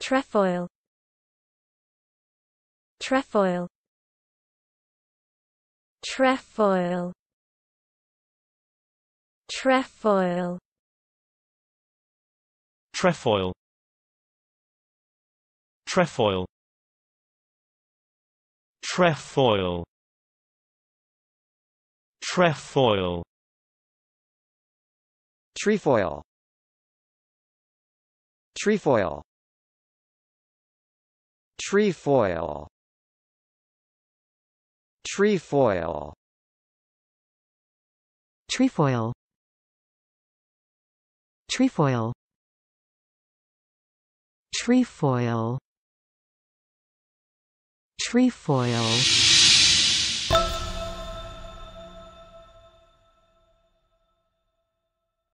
Trefoil Trefoil Trefoil Trefoil Trefoil Trefoil Trefoil Trefoil Trefoil Trefoil Trefoil Trefoil Trefoil Trefoil Trefoil Trefoil